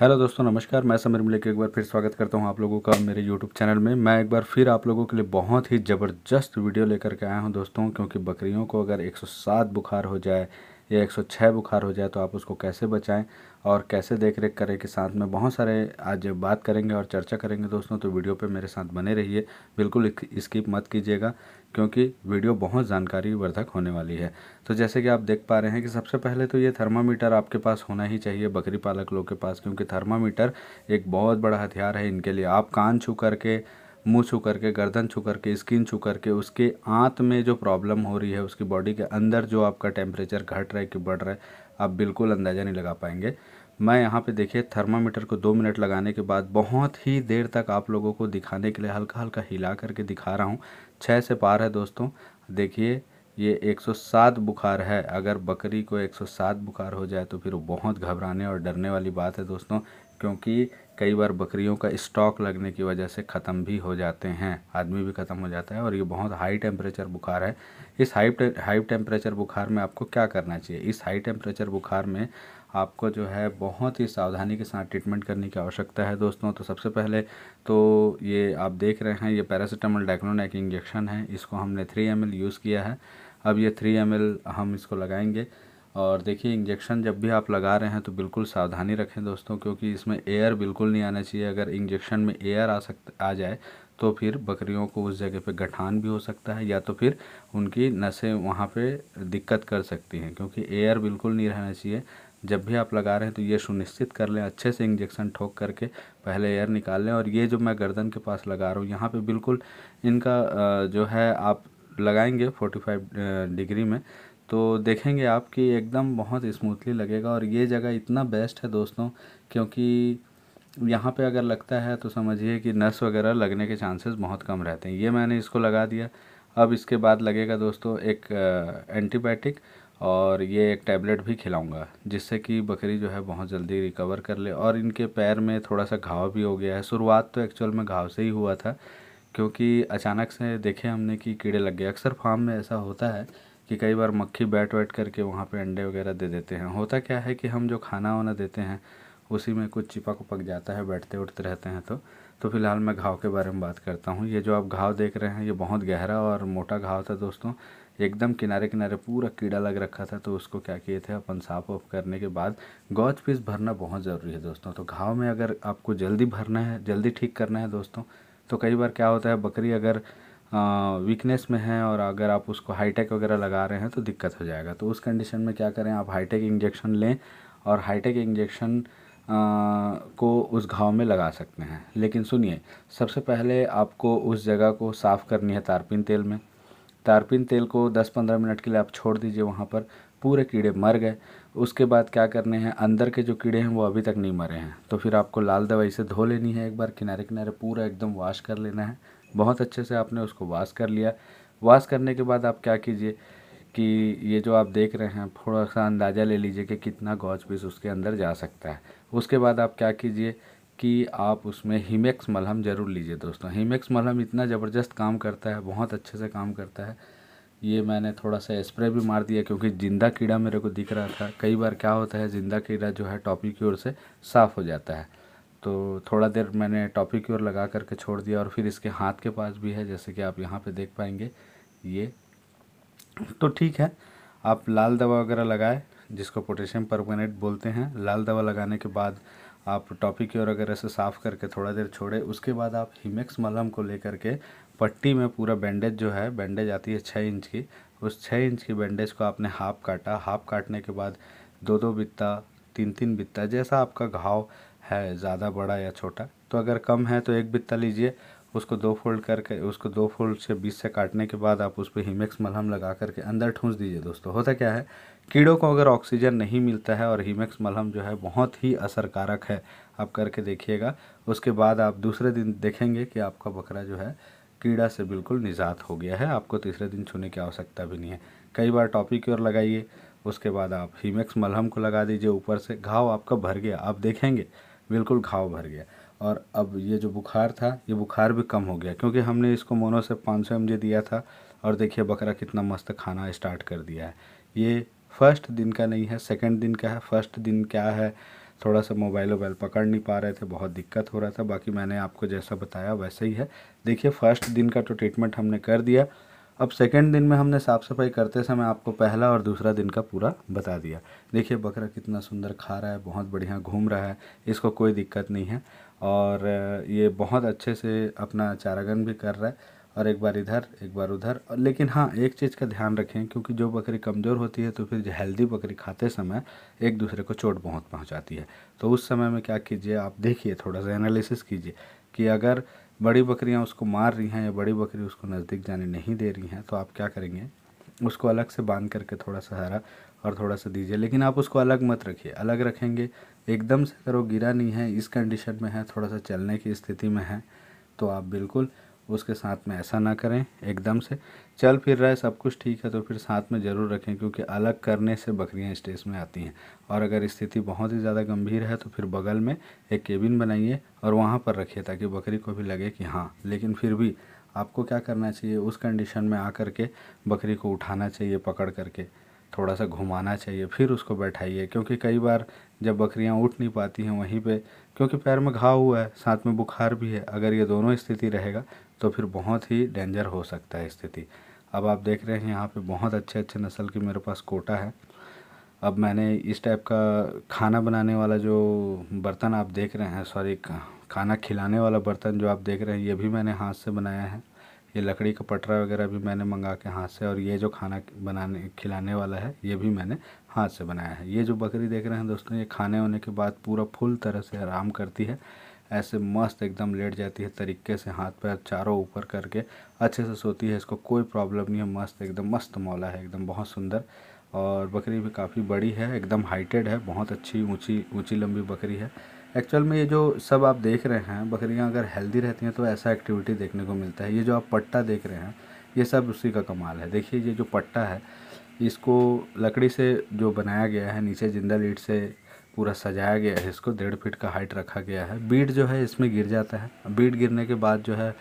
hello दोस्तों नमस्कार मैं समीर मिले के एक बार फिर स्वागत करता हूं आप लोगों का मेरे यूट्यूब चैनल में मैं एक बार फिर आप लोगों के लिए बहुत ही ज़बरदस्त वीडियो लेकर के आया हूं दोस्तों क्योंकि बकरियों को अगर 107 बुखार हो जाए या 106 बुखार हो जाए तो आप उसको कैसे बचाएं और कैसे देख रेख करें कि साथ में बहुत सारे आज बात करेंगे और चर्चा करेंगे दोस्तों तो वीडियो पर मेरे साथ बने रहिए बिल्कुल स्किप मत कीजिएगा क्योंकि वीडियो बहुत जानकारी वर्धक होने वाली है तो जैसे कि आप देख पा रहे हैं कि सबसे पहले तो ये थर्मामीटर आपके पास होना ही चाहिए बकरी पालक लोग के पास क्योंकि थर्मामीटर एक बहुत बड़ा हथियार है इनके लिए आप कान छू करके मुंह छू करके गर्दन छू करके स्किन छू करके उसके आँत में जो प्रॉब्लम हो रही है उसकी बॉडी के अंदर जो आपका टेम्परेचर घट रहा है कि बढ़ रहा है आप बिल्कुल अंदाज़ा नहीं लगा पाएंगे मैं यहाँ पे देखिए थर्मामीटर को दो मिनट लगाने के बाद बहुत ही देर तक आप लोगों को दिखाने के लिए हल्का हल्का हिला करके दिखा रहा हूँ छः से पार है दोस्तों देखिए ये 107 बुखार है अगर बकरी को 107 बुखार हो जाए तो फिर बहुत घबराने और डरने वाली बात है दोस्तों क्योंकि कई बार बकरियों का स्टॉक लगने की वजह से ख़त्म भी हो जाते हैं आदमी भी ख़त्म हो जाता है और ये बहुत हाई टेम्परेचर बुखार है इस हाई हाई टेम्परेचर बुखार में आपको क्या करना चाहिए इस हाई टेम्परेचर बुखार में आपको जो है बहुत ही सावधानी के साथ ट्रीटमेंट करने की आवश्यकता है दोस्तों तो सबसे पहले तो ये आप देख रहे हैं ये पैरासीटामोल डाइक्लोन एक इंजेक्शन है इसको हमने थ्री एम यूज़ किया है अब ये थ्री एम हम इसको लगाएंगे और देखिए इंजेक्शन जब भी आप लगा रहे हैं तो बिल्कुल सावधानी रखें दोस्तों क्योंकि इसमें एयर बिल्कुल नहीं आना चाहिए अगर इंजेक्शन में एयर आ सकता आ जाए तो फिर बकरियों को उस जगह पे गठान भी हो सकता है या तो फिर उनकी नसें वहाँ पे दिक्कत कर सकती हैं क्योंकि एयर बिल्कुल नहीं रहना चाहिए जब भी आप लगा रहे हैं तो ये सुनिश्चित कर लें अच्छे से इंजेक्शन ठोक करके पहले एयर निकाल लें और ये जो मैं गर्दन के पास लगा रहा हूँ यहाँ पे बिल्कुल इनका जो है आप लगाएंगे 45 डिग्री में तो देखेंगे आप कि एकदम बहुत स्मूथली लगेगा और ये जगह इतना बेस्ट है दोस्तों क्योंकि यहाँ पे अगर लगता है तो समझिए कि नस वगैरह लगने के चांसेस बहुत कम रहते हैं ये मैंने इसको लगा दिया अब इसके बाद लगेगा दोस्तों एक एंटीबायोटिक और ये एक टैबलेट भी खिलाऊंगा जिससे कि बकरी जो है बहुत जल्दी रिकवर कर ले और इनके पैर में थोड़ा सा घाव भी हो गया है शुरुआत तो एक्चुअल में घाव से ही हुआ था क्योंकि अचानक से देखे हमने कि कीड़े लग गए अक्सर फार्म में ऐसा होता है कि कई बार मक्खी बैठ बैठ करके वहाँ पे अंडे वगैरह दे देते हैं होता क्या है कि हम जो खाना वाना देते हैं उसी में कुछ चिपक उपक जाता है बैठते उठते रहते हैं तो तो फिलहाल मैं घाव के बारे में बात करता हूँ ये जो आप घाव देख रहे हैं ये बहुत गहरा और मोटा घाव था दोस्तों एकदम किनारे किनारे पूरा कीड़ा लग रखा था तो उसको क्या किए थे अपन साफ ऑफ करने के बाद गौज पीस भरना बहुत ज़रूरी है दोस्तों तो घाव में अगर आपको जल्दी भरना है जल्दी ठीक करना है दोस्तों तो कई बार क्या होता है बकरी अगर वीकनेस में है और अगर आप उसको हाईटेक वगैरह लगा रहे हैं तो दिक्कत हो जाएगा तो उस कंडीशन में क्या करें आप हाईटेक इंजेक्शन लें और हाईटेक इंजेक्शन को उस घाव में लगा सकते हैं लेकिन सुनिए सबसे पहले आपको उस जगह को साफ़ करनी है तारपीन तेल में तारपिन तेल को 10-15 मिनट के लिए आप छोड़ दीजिए वहाँ पर पूरे कीड़े मर गए उसके बाद क्या करने हैं अंदर के जो कीड़े हैं वो अभी तक नहीं मरे हैं तो फिर आपको लाल दवाई से धो लेनी है एक बार किनारे किनारे पूरा एकदम वाश कर लेना है बहुत अच्छे से आपने उसको वाश कर लिया वाश करने के बाद आप क्या कीजिए कि ये जो आप देख रहे हैं थोड़ा सा अंदाज़ा ले लीजिए कि कितना गौच पीस उसके अंदर जा सकता है उसके बाद आप क्या कीजिए कि आप उसमें हीमेक्स मलहम ज़रूर लीजिए दोस्तों हीमेक्स मलहम इतना ज़बरदस्त काम करता है बहुत अच्छे से काम करता है ये मैंने थोड़ा सा स्प्रे भी मार दिया क्योंकि ज़िंदा कीड़ा मेरे को दिख रहा था कई बार क्या होता है ज़िंदा कीड़ा जो है टॉपी की ओर से साफ़ हो जाता है तो थोड़ा देर मैंने टॉपी की ओर लगा करके छोड़ दिया और फिर इसके हाथ के पास भी है जैसे कि आप यहाँ पर देख पाएंगे ये तो ठीक है आप लाल दवा वगैरह लगाए जिसको पोटेशियम परमनेट बोलते हैं लाल दवा लगाने के बाद आप टॉपिक ओर अगर ऐसे साफ़ करके थोड़ा देर छोड़े उसके बाद आप हिमेक्स मलहम को लेकर के पट्टी में पूरा बैंडेज जो है बैंडेज आती है छः इंच की उस छः इंच की बैंडेज को आपने हाफ काटा हाफ काटने के बाद दो दो बित्ता तीन तीन बित्ता जैसा आपका घाव है ज़्यादा बड़ा या छोटा तो अगर कम है तो एक बित्ता लीजिए उसको दो फोल्ड करके उसको दो फोल्ड से बीच से काटने के बाद आप उस पर हीमेक्स मलहम लगा करके अंदर ठूंस दीजिए दोस्तों होता क्या है कीड़ों को अगर ऑक्सीजन नहीं मिलता है और हीमेक्स मलहम जो है बहुत ही असरकारक है आप करके देखिएगा उसके बाद आप दूसरे दिन देखेंगे कि आपका बकरा जो है कीड़ा से बिल्कुल निजात हो गया है आपको तीसरे दिन छूने की आवश्यकता भी नहीं है कई बार टॉपी की ओर लगाइए उसके बाद आप हीमेक्स मलहम को लगा दीजिए ऊपर से घाव आपका भर गया आप देखेंगे बिल्कुल घाव भर गया और अब ये जो बुखार था ये बुखार भी कम हो गया क्योंकि हमने इसको मोनो से पाँच सौ दिया था और देखिए बकरा कितना मस्त खाना स्टार्ट कर दिया है ये फर्स्ट दिन का नहीं है सेकंड दिन का है फर्स्ट दिन क्या है थोड़ा सा मोबाइल वोबाइल पकड़ नहीं पा रहे थे बहुत दिक्कत हो रहा था बाकी मैंने आपको जैसा बताया वैसे ही है देखिए फर्स्ट दिन का तो ट्रीटमेंट हमने कर दिया अब सेकेंड दिन में हमने साफ़ सफाई करते समय आपको पहला और दूसरा दिन का पूरा बता दिया देखिए बकरा कितना सुंदर खा रहा है बहुत बढ़िया घूम रहा है इसको कोई दिक्कत नहीं है और ये बहुत अच्छे से अपना चारागन भी कर रहा है और एक बार इधर एक बार उधर लेकिन हाँ एक चीज़ का ध्यान रखें क्योंकि जो बकरी कमज़ोर होती है तो फिर हेल्दी बकरी खाते समय एक दूसरे को चोट बहुत पहुँचाती है तो उस समय में क्या कीजिए आप देखिए थोड़ा सा एनालिसिस कीजिए कि अगर बड़ी बकरियाँ उसको मार रही हैं या बड़ी बकरी उसको नज़दीक जाने नहीं दे रही हैं तो आप क्या करेंगे उसको अलग से बांध करके थोड़ा सा हरा और थोड़ा सा दीजिए लेकिन आप उसको अलग मत रखिए अलग रखेंगे एकदम से अगर वो गिरा नहीं है इस कंडीशन में है थोड़ा सा चलने की स्थिति में है तो आप बिल्कुल उसके साथ में ऐसा ना करें एकदम से चल फिर रहा है सब कुछ ठीक है तो फिर साथ में ज़रूर रखें क्योंकि अलग करने से बकरियां स्टेज में आती हैं और अगर स्थिति बहुत ही ज़्यादा गंभीर है तो फिर बगल में एक केबिन बनाइए और वहाँ पर रखिए ताकि बकरी को भी लगे कि हाँ लेकिन फिर भी आपको क्या करना चाहिए उस कंडीशन में आ के बकरी को उठाना चाहिए पकड़ करके थोड़ा सा घुमाना चाहिए फिर उसको बैठाइए क्योंकि कई बार जब बकरियां उठ नहीं पाती हैं वहीं पे क्योंकि पैर में घाव हुआ है साथ में बुखार भी है अगर ये दोनों स्थिति रहेगा तो फिर बहुत ही डेंजर हो सकता है स्थिति अब आप देख रहे हैं यहाँ पे बहुत अच्छे अच्छे नस्ल की मेरे पास कोटा है अब मैंने इस टाइप का खाना बनाने वाला जो बर्तन आप देख रहे हैं सॉरी खाना खिलाने वाला बर्तन जो आप देख रहे हैं ये भी मैंने हाथ से बनाया है ये लकड़ी का पटरा वगैरह भी मैंने मंगा के हाथ से और ये जो खाना बनाने खिलाने वाला है ये भी मैंने हाथ से बनाया है ये जो बकरी देख रहे हैं दोस्तों ये खाने होने के बाद पूरा फुल तरह से आराम करती है ऐसे मस्त एकदम लेट जाती है तरीके से हाथ पैर चारों ऊपर करके अच्छे से सोती है इसको कोई प्रॉब्लम नहीं है मस्त एकदम मस्त मौला है एकदम बहुत सुंदर और बकरी भी काफ़ी बड़ी है एकदम हाइटेड है बहुत अच्छी ऊंची ऊंची लंबी बकरी है एक्चुअल में ये जो सब आप देख रहे हैं बकरियाँ अगर हेल्दी रहती हैं तो ऐसा एक्टिविटी देखने को मिलता है ये जो आप पट्टा देख रहे हैं ये सब उसी का कमाल है देखिए ये जो पट्टा है इसको लकड़ी से जो बनाया गया है नीचे जिंदल ईट से पूरा सजाया गया है इसको डेढ़ फीट का हाइट रखा गया है बीट जो है इसमें गिर जाता है बीट गिरने के बाद जो है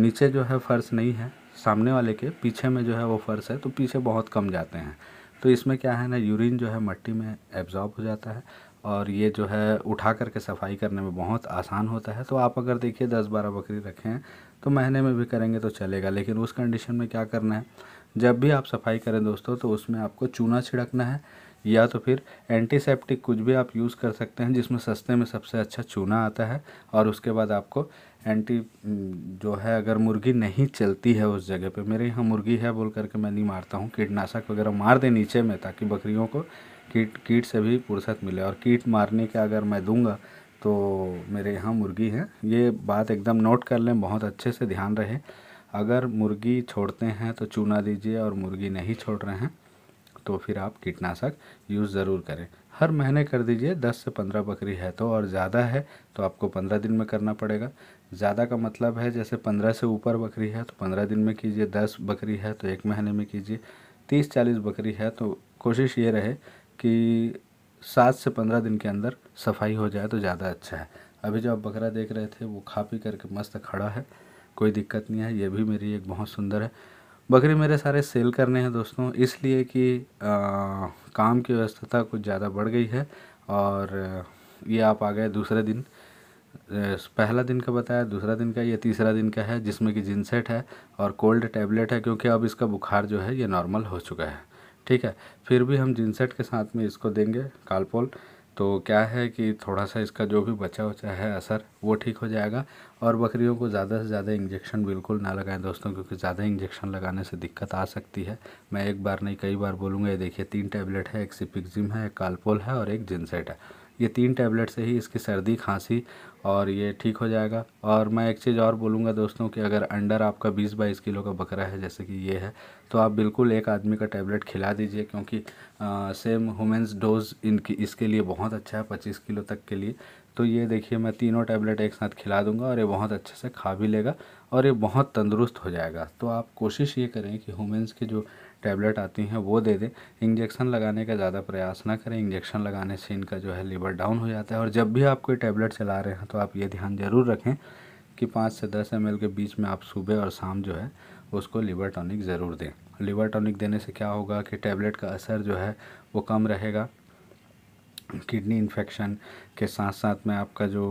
नीचे जो है फ़र्श नहीं है सामने वाले के पीछे में जो है वो फ़र्श है तो पीछे बहुत कम जाते हैं तो इसमें क्या है ना यूरिन जो है मट्टी में एब्जॉर्ब हो जाता है और ये जो है उठा करके सफाई करने में बहुत आसान होता है तो आप अगर देखिए दस बारह बकरी रखें तो महीने में भी करेंगे तो चलेगा लेकिन उस कंडीशन में क्या करना है जब भी आप सफाई करें दोस्तों तो उसमें आपको चूना छिड़कना है या तो फिर एंटीसेप्टिक कुछ भी आप यूज़ कर सकते हैं जिसमें सस्ते में सबसे अच्छा चूना आता है और उसके बाद आपको एंटी जो है अगर मुर्गी नहीं चलती है उस जगह पे मेरे यहाँ मुर्गी है बोल करके मैं नहीं मारता हूँ कीटनाशक वगैरह मार दे नीचे में ताकि बकरियों को कीट कीट से भी फुर्सत मिले और कीट मारने का अगर मैं दूंगा तो मेरे यहाँ मुर्गी है ये बात एकदम नोट कर लें बहुत अच्छे से ध्यान रहे अगर मुर्गी छोड़ते हैं तो चूना दीजिए और मुर्गी नहीं छोड़ रहे हैं तो फिर आप कीटनाशक यूज़ ज़रूर करें हर महीने कर दीजिए 10 से 15 बकरी है तो और ज़्यादा है तो आपको 15 दिन में करना पड़ेगा ज़्यादा का मतलब है जैसे 15 से ऊपर बकरी है तो 15 दिन में कीजिए 10 बकरी है तो एक महीने में कीजिए 30-40 बकरी है तो कोशिश ये रहे कि सात से पंद्रह दिन के अंदर सफाई हो जाए तो ज़्यादा अच्छा है अभी जो आप बकरा देख रहे थे वो खा पी करके मस्त खड़ा है कोई दिक्कत नहीं है ये भी मेरी एक बहुत सुंदर है बकरी मेरे सारे सेल करने हैं दोस्तों इसलिए कि काम की व्यस्तता कुछ ज़्यादा बढ़ गई है और ये आप आ गए दूसरे दिन पहला दिन का बताया दूसरा दिन का ये तीसरा दिन का है जिसमें कि जिनसेट है और कोल्ड टैबलेट है क्योंकि अब इसका बुखार जो है ये नॉर्मल हो चुका है ठीक है फिर भी हम जिनसेट के साथ में इसको देंगे कालपोल तो क्या है कि थोड़ा सा इसका जो भी बचा उचा है असर वो ठीक हो जाएगा और बकरियों को ज़्यादा से ज़्यादा इंजेक्शन बिल्कुल ना लगाएं दोस्तों क्योंकि ज़्यादा इंजेक्शन लगाने से दिक्कत आ सकती है मैं एक बार नहीं कई बार बोलूँगा ये देखिए तीन टैबलेट है एक सिपिक्जिम है एक कालपोल है और एक जिनसेट है ये तीन टैबलेट से ही इसकी सर्दी खांसी और ये ठीक हो जाएगा और मैं एक चीज़ और बोलूँगा दोस्तों कि अगर अंडर आपका बीस बाईस किलो का बकरा है जैसे कि ये है तो आप बिल्कुल एक आदमी का टैबलेट खिला दीजिए क्योंकि आ, सेम हुमेंस डोज इनकी इसके लिए बहुत अच्छा है पच्चीस किलो तक के लिए तो ये देखिए मैं तीनों टैबलेट एक साथ खिला दूंगा और ये बहुत अच्छे से खा भी लेगा और ये बहुत तंदुरुस्त हो जाएगा तो आप कोशिश ये करें कि हुमेंस के जो टैबलेट आती हैं वो दे दें इंजेक्शन लगाने का ज़्यादा प्रयास ना करें इंजेक्शन लगाने से इनका जो है लीवर डाउन हो जाता है और जब भी आप कोई टैबलेट चला रहे हैं तो आप ये ध्यान ज़रूर रखें कि पाँच से दस एम के बीच में आप सुबह और शाम जो है उसको लीवर टॉनिक ज़रूर दें लीवर टॉनिक देने से क्या होगा कि टैबलेट का असर जो है वो कम रहेगा किडनी इन्फेक्शन के साथ साथ में आपका जो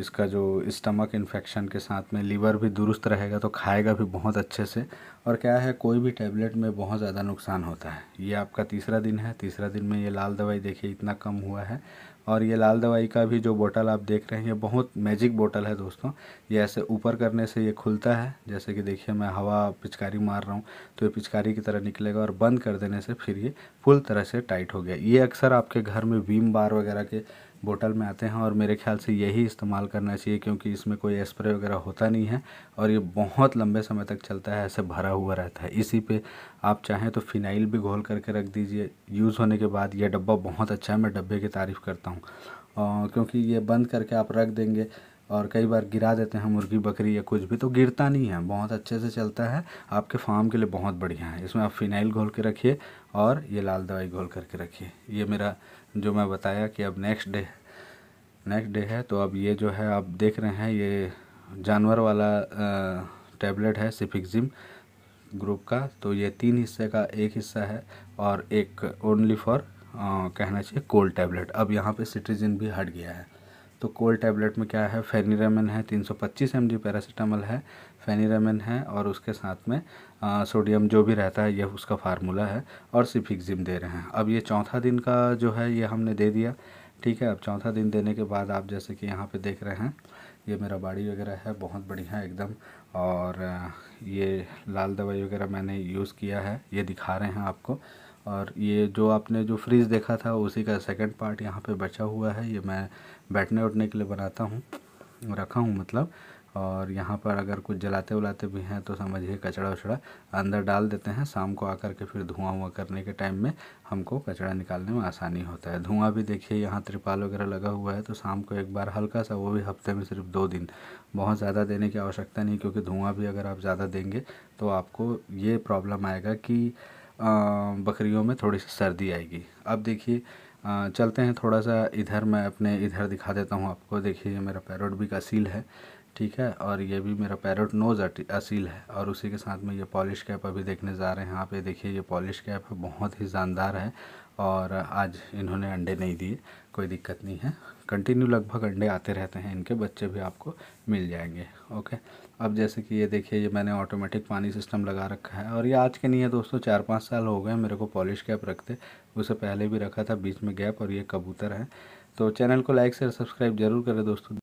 इसका जो स्टमक इन्फेक्शन के साथ में लीवर भी दुरुस्त रहेगा तो खाएगा भी बहुत अच्छे से और क्या है कोई भी टैबलेट में बहुत ज़्यादा नुकसान होता है ये आपका तीसरा दिन है तीसरा दिन में ये लाल दवाई देखिए इतना कम हुआ है और ये लाल दवाई का भी जो बोतल आप देख रहे हैं ये बहुत मैजिक बोतल है दोस्तों ये ऐसे ऊपर करने से ये खुलता है जैसे कि देखिए मैं हवा पिचकारी मार रहा हूँ तो ये पिचकारी की तरह निकलेगा और बंद कर देने से फिर ये फुल तरह से टाइट हो गया ये अक्सर आपके घर में वीम बार वगैरह के बोतल में आते हैं और मेरे ख्याल से यही इस्तेमाल करना चाहिए क्योंकि इसमें कोई स्प्रे वगैरह होता नहीं है और ये बहुत लंबे समय तक चलता है ऐसे भरा भरा हुआ रहता है इसी पे आप चाहें तो फ़िनाइल भी घोल करके रख दीजिए यूज़ होने के बाद यह डब्बा बहुत अच्छा है मैं डब्बे की तारीफ़ करता हूँ क्योंकि ये बंद करके आप रख देंगे और कई बार गिरा देते हैं मुर्गी बकरी या कुछ भी तो गिरता नहीं है बहुत अच्छे से चलता है आपके फार्म के लिए बहुत बढ़िया है इसमें आप फिनाइल घोल के रखिए और ये लाल दवाई घोल करके रखिए ये मेरा जो मैं बताया कि अब नेक्स्ट डे नेक्स्ट डे है तो अब ये जो है आप देख रहे हैं ये जानवर वाला टैबलेट है सिफिक्जिम ग्रुप का तो ये तीन हिस्से का एक हिस्सा है और एक ओनली फॉर कहना चाहिए कोल्ड टैबलेट अब यहाँ पे सिट्रिजिन भी हट गया है तो कोल्ड टैबलेट में क्या है फेनिरामिन है 325 एमजी पैरासीटामल है फेनिरामिन है और उसके साथ में आ, सोडियम जो भी रहता है यह उसका फार्मूला है और सिफिक्जिम दे रहे हैं अब ये चौथा दिन का जो है ये हमने दे दिया ठीक है अब चौथा दिन देने के बाद आप जैसे कि यहाँ पे देख रहे हैं ये मेरा बाड़ी वगैरह है बहुत बढ़िया एकदम और ये लाल दवाई वगैरह मैंने यूज़ किया है ये दिखा रहे हैं आपको और ये जो आपने जो फ्रिज देखा था उसी का सेकंड पार्ट यहाँ पे बचा हुआ है ये मैं बैठने उठने के लिए बनाता हूँ रखा हूँ मतलब और यहाँ पर अगर कुछ जलाते उलाते भी हैं तो समझिए कचरा उचड़ा अंदर डाल देते हैं शाम को आकर के फिर धुआं हुआ करने के टाइम में हमको कचड़ा निकालने में आसानी होता है धुआं भी देखिए यहाँ त्रिपाल वगैरह लगा हुआ है तो शाम को एक बार हल्का सा वो भी हफ्ते में सिर्फ दो दिन बहुत ज़्यादा देने की आवश्यकता नहीं क्योंकि धुआँ भी अगर आप ज़्यादा देंगे तो आपको ये प्रॉब्लम आएगा कि बकरियों में थोड़ी सी सर्दी आएगी अब देखिए चलते हैं थोड़ा सा इधर मैं अपने इधर दिखा देता हूँ आपको देखिए मेरा पैरोट भी का सील है ठीक है और ये भी मेरा पैरोट नोज़ असील है और उसी के साथ में ये पॉलिश कैप अभी देखने जा रहे हैं यहाँ पे देखिए ये पॉलिश कैप है बहुत ही शानदार है और आज इन्होंने अंडे नहीं दिए कोई दिक्कत नहीं है कंटिन्यू लगभग अंडे आते रहते हैं इनके बच्चे भी आपको मिल जाएंगे ओके अब जैसे कि ये देखिए ये मैंने ऑटोमेटिक पानी सिस्टम लगा रखा है और ये आज के नहीं है दोस्तों चार पाँच साल हो गए मेरे को पॉलिश कैप रखते उसे पहले भी रखा था बीच में गैप और ये कबूतर है तो चैनल को लाइक शेयर सब्सक्राइब जरूर करें दोस्तों